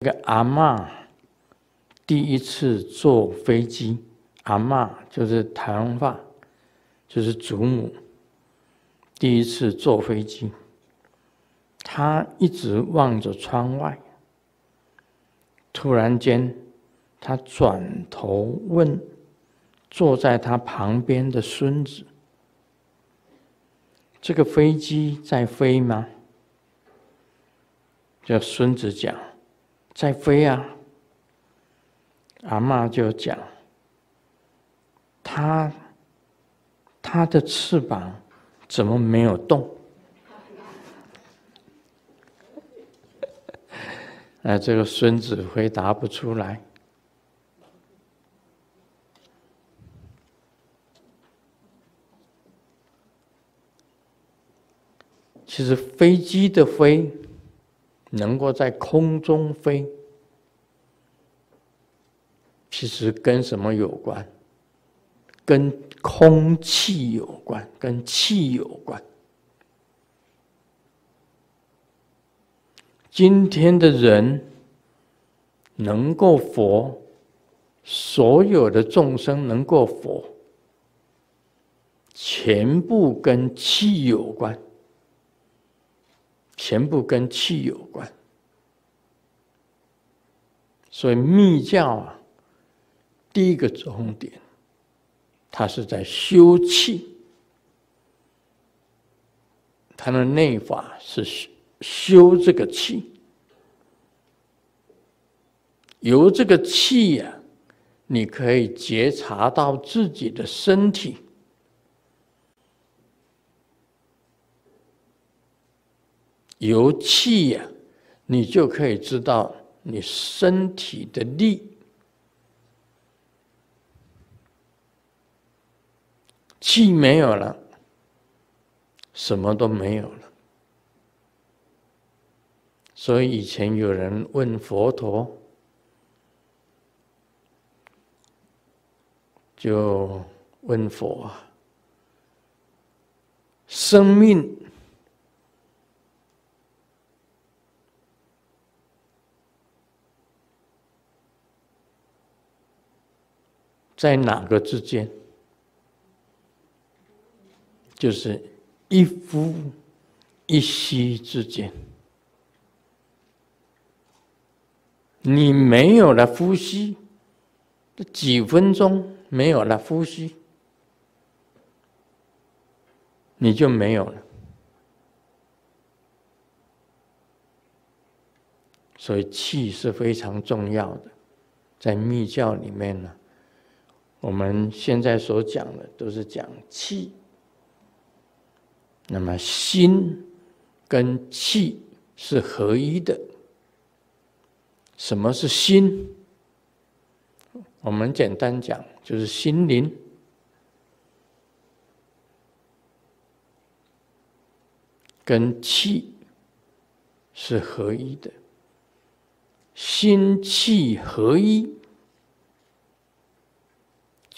一个阿妈第一次坐飞机，阿妈就是台湾话，就是祖母。第一次坐飞机，他一直望着窗外。突然间，他转头问坐在他旁边的孙子：“这个飞机在飞吗？”叫孙子讲。在飞啊！阿妈就讲，他他的翅膀怎么没有动？那这个孙子回答不出来。其实飞机的飞。能够在空中飞，其实跟什么有关？跟空气有关，跟气有关。今天的人能够佛，所有的众生能够佛，全部跟气有关。全部跟气有关，所以密教啊，第一个重点，它是在修气，它的内法是修修这个气，由这个气呀，你可以觉察到自己的身体。由气呀，你就可以知道你身体的力。气没有了，什么都没有了。所以以前有人问佛陀，就问佛：啊，生命。在哪个之间？就是一呼一吸之间。你没有了呼吸，几分钟没有了呼吸，你就没有了。所以气是非常重要的，在密教里面呢。我们现在所讲的都是讲气，那么心跟气是合一的。什么是心？我们简单讲，就是心灵跟气是合一的，心气合一。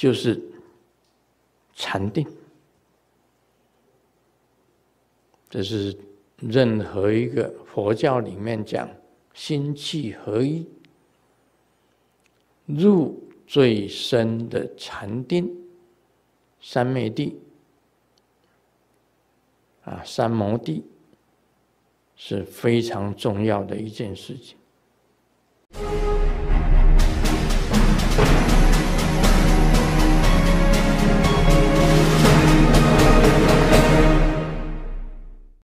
就是禅定，这是任何一个佛教里面讲心气合一、入最深的禅定、三昧地啊、三摩地是非常重要的一件事情。